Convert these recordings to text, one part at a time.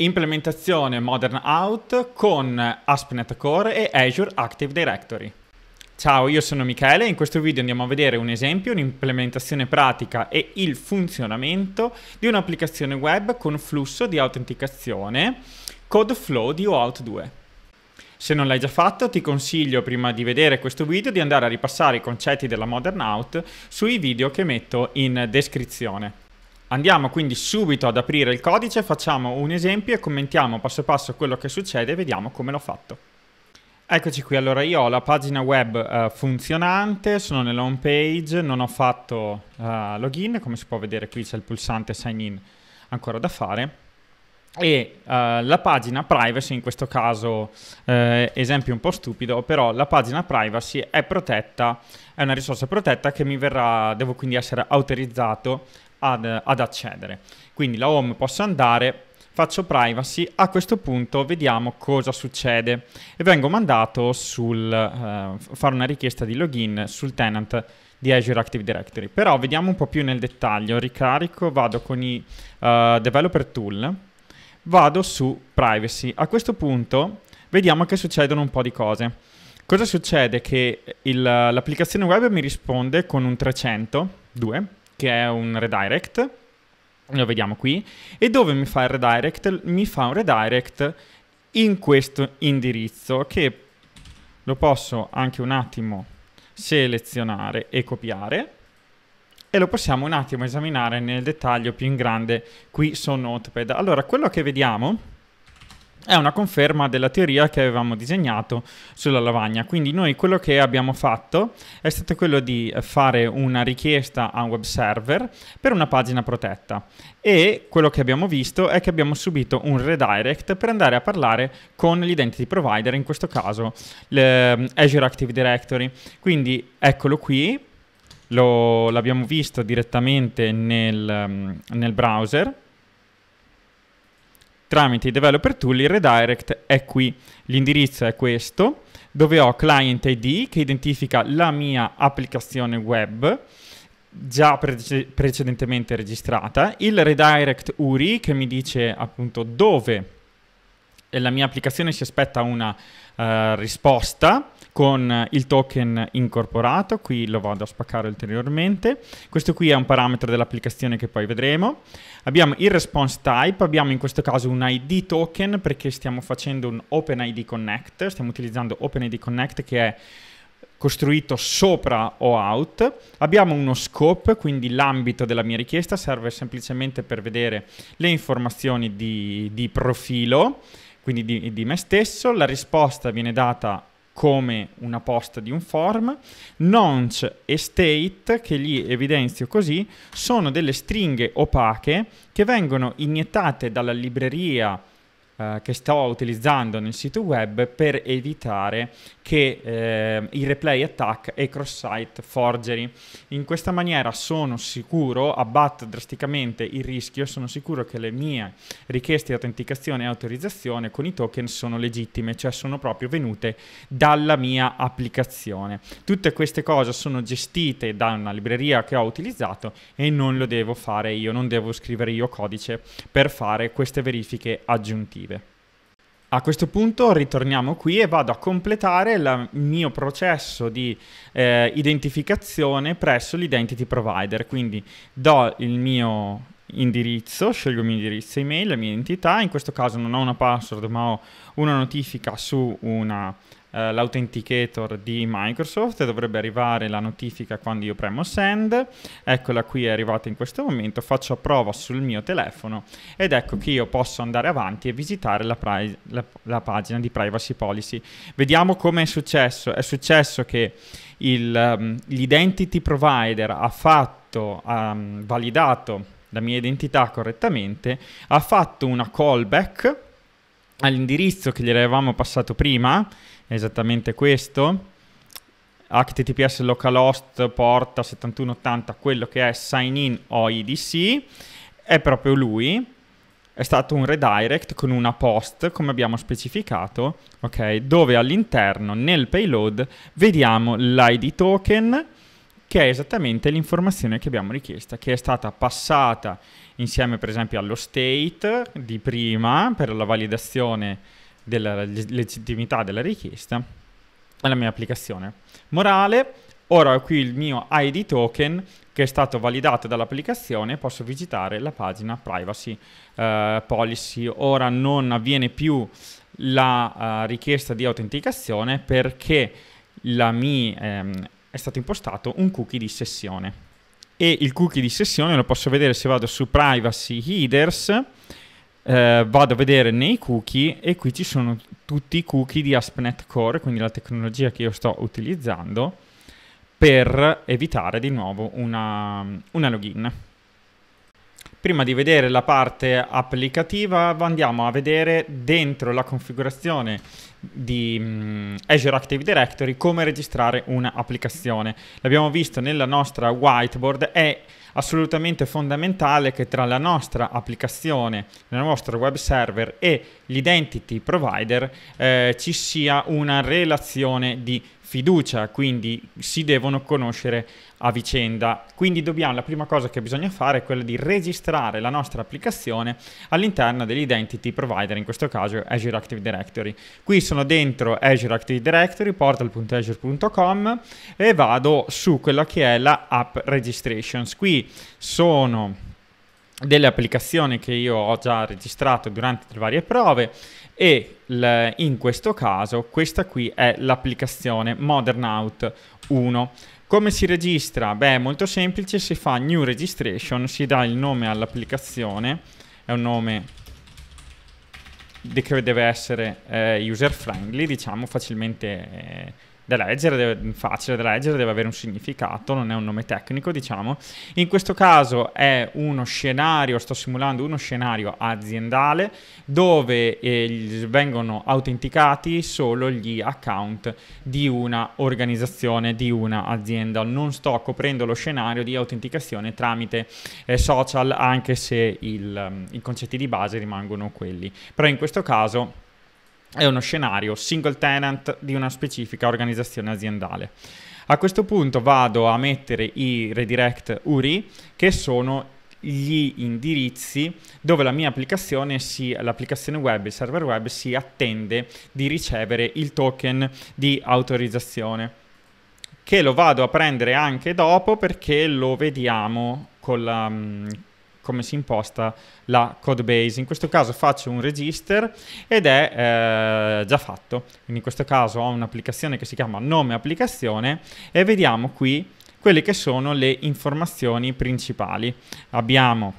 implementazione Modern Out con ASP.NET Core e Azure Active Directory. Ciao, io sono Michele e in questo video andiamo a vedere un esempio, un'implementazione pratica e il funzionamento di un'applicazione web con flusso di autenticazione CodeFlow di OAuth 2. Se non l'hai già fatto ti consiglio prima di vedere questo video di andare a ripassare i concetti della Modern Out sui video che metto in descrizione. Andiamo quindi subito ad aprire il codice, facciamo un esempio e commentiamo passo passo quello che succede e vediamo come l'ho fatto. Eccoci qui, allora io ho la pagina web eh, funzionante, sono nella home page, non ho fatto eh, login, come si può vedere qui c'è il pulsante sign in ancora da fare e uh, la pagina privacy in questo caso eh, esempio un po' stupido però la pagina privacy è protetta è una risorsa protetta che mi verrà devo quindi essere autorizzato ad, ad accedere quindi la home posso andare faccio privacy a questo punto vediamo cosa succede e vengo mandato sul eh, fare una richiesta di login sul tenant di Azure Active Directory però vediamo un po' più nel dettaglio ricarico vado con i uh, developer tool vado su privacy. A questo punto vediamo che succedono un po' di cose. Cosa succede? Che eh, il, l'applicazione web mi risponde con un 302, che è un redirect, lo vediamo qui, e dove mi fa il redirect? Mi fa un redirect in questo indirizzo che lo posso anche un attimo selezionare e copiare e lo possiamo un attimo esaminare nel dettaglio più in grande qui su Notepad. Allora, quello che vediamo è una conferma della teoria che avevamo disegnato sulla lavagna. Quindi noi quello che abbiamo fatto è stato quello di fare una richiesta a un web server per una pagina protetta e quello che abbiamo visto è che abbiamo subito un redirect per andare a parlare con l'identity provider, in questo caso l'Azure Active Directory. Quindi eccolo qui, lo, l'abbiamo visto direttamente nel, mm, nel browser. Tramite i developer tool il redirect è qui, l'indirizzo è questo, dove ho client ID che identifica la mia applicazione web già pre- precedentemente registrata, il redirect URI che mi dice appunto dove la mia applicazione si aspetta una uh, risposta con il token incorporato, qui lo vado a spaccare ulteriormente, questo qui è un parametro dell'applicazione che poi vedremo, abbiamo il response type, abbiamo in questo caso un ID token perché stiamo facendo un OpenID Connect, stiamo utilizzando OpenID Connect che è costruito sopra OAuth. Abbiamo uno scope, quindi l'ambito della mia richiesta serve semplicemente per vedere le informazioni di, di profilo quindi di, di me stesso, la risposta viene data come una posta di un form, nonch e state, che li evidenzio così, sono delle stringhe opache che vengono iniettate dalla libreria eh, che sto utilizzando nel sito web per evitare che eh, i replay attack e cross site forgery. In questa maniera sono sicuro, abbatto drasticamente il rischio, sono sicuro che le mie richieste di autenticazione e autorizzazione con i token sono legittime, cioè sono proprio venute dalla mia applicazione. Tutte queste cose sono gestite da una libreria che ho utilizzato e non lo devo fare io, non devo scrivere io codice per fare queste verifiche aggiuntive. A questo punto ritorniamo qui e vado a completare il mio processo di eh, identificazione presso l'identity provider, quindi do il mio indirizzo, scelgo il mio indirizzo email, la mia identità, in questo caso non ho una password ma ho una notifica su una, eh, l'authenticator di Microsoft, dovrebbe arrivare la notifica quando io premo send, eccola qui è arrivata in questo momento, faccio prova sul mio telefono ed ecco che io posso andare avanti e visitare la, pri- la, la pagina di privacy policy. Vediamo come è successo, è successo che il, um, l'identity provider ha fatto, ha um, validato la mia identità correttamente, ha fatto una callback all'indirizzo che gliel'avevamo passato prima, esattamente questo, https localhost porta 7180, quello che è sign in o IDC, è proprio lui, è stato un redirect con una post, come abbiamo specificato, ok? Dove all'interno, nel payload, vediamo l'ID token, che è esattamente l'informazione che abbiamo richiesta, che è stata passata insieme per esempio allo state di prima per la validazione della legittimità della richiesta alla mia applicazione. Morale, ora ho qui il mio ID token che è stato validato dall'applicazione posso visitare la pagina privacy eh, policy. Ora non avviene più la uh, richiesta di autenticazione perché la mia ehm, è stato impostato un cookie di sessione. E il cookie di sessione lo posso vedere se vado su privacy headers, eh, vado a vedere nei cookie e qui ci sono tutti i cookie di AspNet Core, quindi la tecnologia che io sto utilizzando per evitare di nuovo una, una login. Prima di vedere la parte applicativa andiamo a vedere dentro la configurazione di mm, Azure Active Directory come registrare un'applicazione. L'abbiamo visto nella nostra whiteboard, è assolutamente fondamentale che tra la nostra applicazione, il nostro web server e l'identity provider eh, ci sia una relazione di fiducia, quindi si devono conoscere a vicenda. Quindi dobbiamo, la prima cosa che bisogna fare è quella di registrare la nostra applicazione all'interno dell'identity provider, in questo caso Azure Active Directory. Qui sono dentro Azure Active Directory, portal.azure.com e vado su quella che è la app registrations. Qui sono delle applicazioni che io ho già registrato durante le varie prove e in questo caso questa qui è l'applicazione Modernout 1. Come si registra? Beh, è molto semplice, si fa new registration, si dà il nome all'applicazione, è un nome che deve essere eh, user friendly, diciamo facilmente eh, da leggere, deve, facile da leggere, deve avere un significato, non è un nome tecnico, diciamo. In questo caso è uno scenario, sto simulando uno scenario aziendale dove eh, vengono autenticati solo gli account di una organizzazione, di una azienda. Non sto coprendo lo scenario di autenticazione tramite eh, social, anche se il, mm, i concetti di base rimangono quelli. Però in questo caso è uno scenario single tenant di una specifica organizzazione aziendale. A questo punto vado a mettere i redirect URI che sono gli indirizzi dove la mia applicazione, si, l'applicazione web, il server web si attende di ricevere il token di autorizzazione che lo vado a prendere anche dopo perché lo vediamo con la, mm, come si imposta la code base. In questo caso faccio un register ed è eh, già fatto. Quindi in questo caso ho un'applicazione che si chiama nome applicazione e vediamo qui quelle che sono le informazioni principali. Abbiamo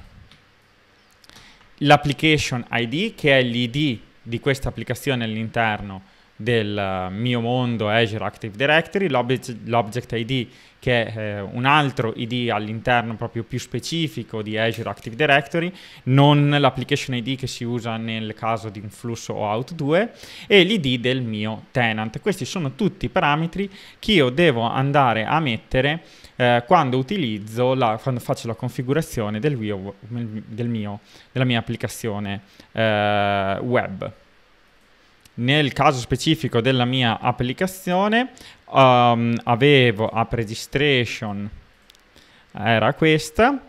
l'application ID che è l'ID di questa applicazione all'interno del mio mondo Azure Active Directory, l'object, l'object ID che è eh, un altro ID all'interno proprio più specifico di Azure Active Directory, non l'application ID che si usa nel caso di un flusso o 2 e l'ID del mio tenant. Questi sono tutti i parametri che io devo andare a mettere eh, quando, la, quando faccio la configurazione del mio, del mio, della mia applicazione eh, web nel caso specifico della mia applicazione um, avevo app registration era questa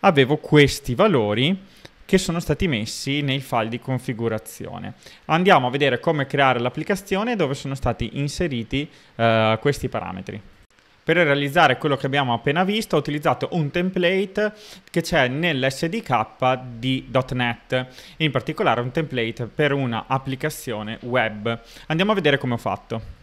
avevo questi valori che sono stati messi nei file di configurazione. Andiamo a vedere come creare l'applicazione dove sono stati inseriti uh, questi parametri. Per realizzare quello che abbiamo appena visto ho utilizzato un template che c'è nell'SDK di.NET, in particolare un template per un'applicazione web. Andiamo a vedere come ho fatto.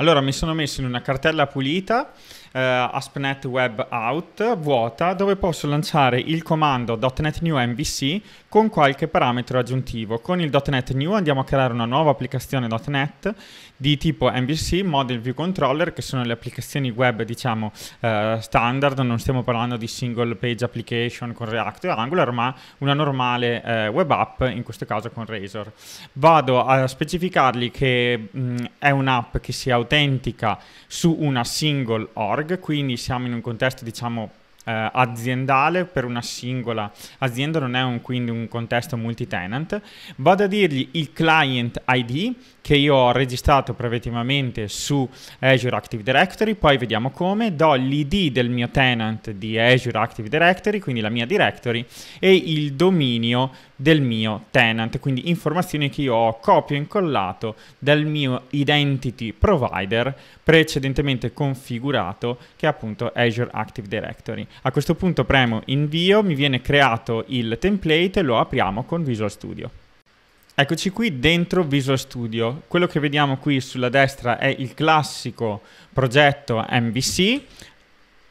Allora mi sono messo in una cartella pulita, eh, AspNet Web Out, vuota, dove posso lanciare il comando .NET New MVC con qualche parametro aggiuntivo. Con il .NET New andiamo a creare una nuova applicazione .NET di tipo MVC, Model View Controller, che sono le applicazioni web, diciamo, eh, standard, non stiamo parlando di single page application con React o Angular, ma una normale eh, web app, in questo caso con Razor. Vado a specificargli che mh, mm, è un'app che si automatizza autentica su una single org, quindi siamo in un contesto diciamo eh, aziendale per una singola azienda, non è un, quindi un contesto multi-tenant. Vado a dirgli il client ID che io ho registrato preventivamente su Azure Active Directory, poi vediamo come, do l'id del mio tenant di Azure Active Directory, quindi la mia directory, e il dominio del mio tenant, quindi informazioni che io ho copio e incollato dal mio identity provider precedentemente configurato che è appunto Azure Active Directory. A questo punto premo invio, mi viene creato il template e lo apriamo con Visual Studio. Eccoci qui dentro Visual Studio. Quello che vediamo qui sulla destra è il classico progetto MVC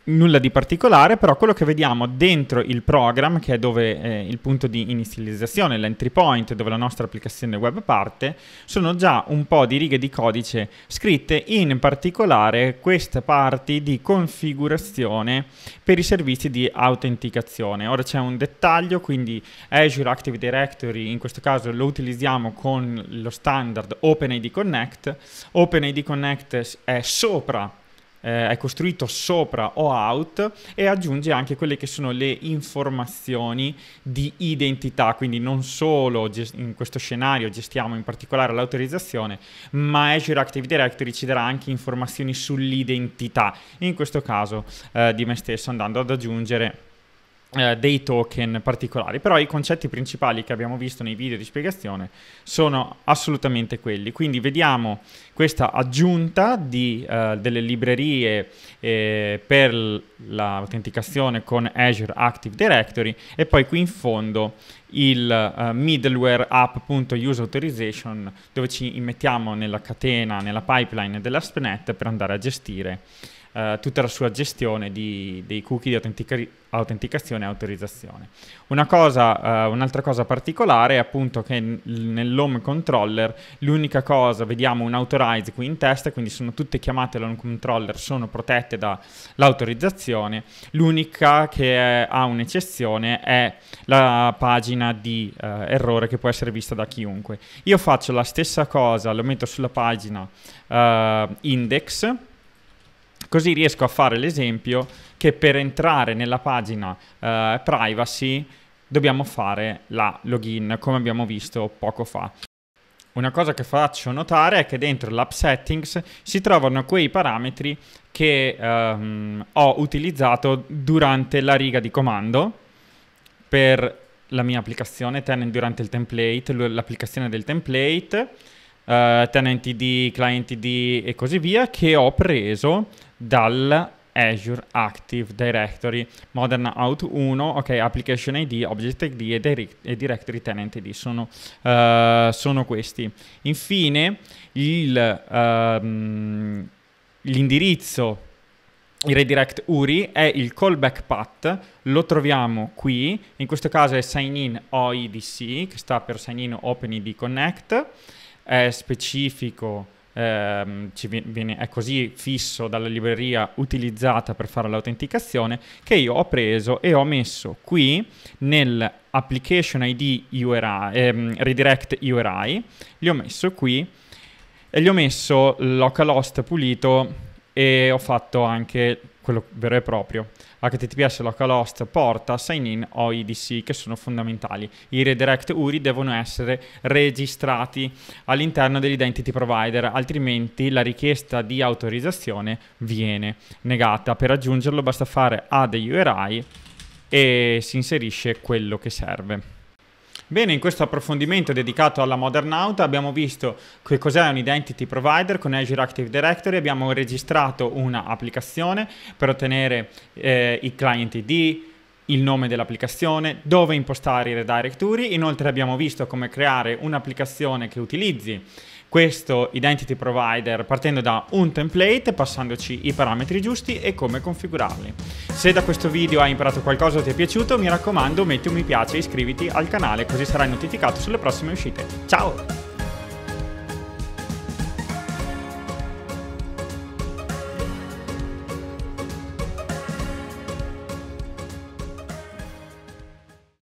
nulla di particolare, però quello che vediamo dentro il program, che è dove eh, il punto di inizializzazione, l'entry point, dove la nostra applicazione web parte, sono già un po' di righe di codice scritte, in particolare queste parti di configurazione per i servizi di autenticazione. Ora c'è un dettaglio, quindi Azure Active Directory, in questo caso lo utilizziamo con lo standard OpenID Connect. OpenID Connect è sopra eh, hai costruito sopra o out e aggiunge anche quelle che sono le informazioni di identità, quindi non solo gest- in questo scenario gestiamo in particolare l'autorizzazione, ma Azure Active Directory ci darà anche informazioni sull'identità, in questo caso eh, di me stesso andando ad aggiungere eh, dei token particolari, però i concetti principali che abbiamo visto nei video di spiegazione sono assolutamente quelli. Quindi vediamo questa aggiunta di, eh, delle librerie eh, per l'autenticazione con Azure Active Directory e poi qui in fondo il uh, middleware app.useAuthorization dove ci immettiamo nella catena, nella pipeline della per andare a gestire eh, tutta la sua gestione di, dei cookie di autentica, autenticazione e autorizzazione. Una cosa, eh, un'altra cosa particolare è appunto che nell'home controller l'unica cosa, vediamo un authorize qui in testa, quindi sono tutte chiamate l'home controller, sono protette dall'autorizzazione, l'unica che è, ha un'eccezione è la pagina di eh, errore che può essere vista da chiunque. Io faccio la stessa cosa, lo metto sulla pagina eh, index Così riesco a fare l'esempio che per entrare nella pagina eh, privacy dobbiamo fare la login, come abbiamo visto poco fa. Una cosa che faccio notare è che dentro l'app settings si trovano quei parametri che ehm, ho utilizzato durante la riga di comando per la mia applicazione tenant durante il template, l'applicazione del template, eh, tenant id, client id e così via, che ho preso dal Azure Active Directory Modern Out 1, ok, Application ID, Object ID e, direct e Directory Tenant ID sono, uh, sono questi. Infine, ehm, l'indirizzo uh, il redirect URI è il callback path, lo troviamo qui, in questo caso è sign in OIDC, che sta per sign in OpenID Connect, è specifico ehm, viene, è così fisso dalla libreria utilizzata per fare l'autenticazione che io ho preso e ho messo qui nel application ID URI, ehm, redirect URI, li ho messo qui e gli ho messo localhost pulito e ho fatto anche quello vero e proprio. HTTPS localhost porta, sign in o IDC che sono fondamentali. I redirect URI devono essere registrati all'interno dell'identity provider, altrimenti la richiesta di autorizzazione viene negata. Per aggiungerlo basta fare add URI e si inserisce quello che serve. Bene, in questo approfondimento dedicato alla Modern Auto abbiamo visto che cos'è un Identity Provider con Azure Active Directory, abbiamo registrato un'applicazione per ottenere eh, i client ID, il nome dell'applicazione, dove impostare i redirectory, inoltre abbiamo visto come creare un'applicazione che utilizzi questo identity provider partendo da un template, passandoci i parametri giusti e come configurarli. Se da questo video hai imparato qualcosa o ti è piaciuto, mi raccomando metti un mi piace e iscriviti al canale così sarai notificato sulle prossime uscite. Ciao!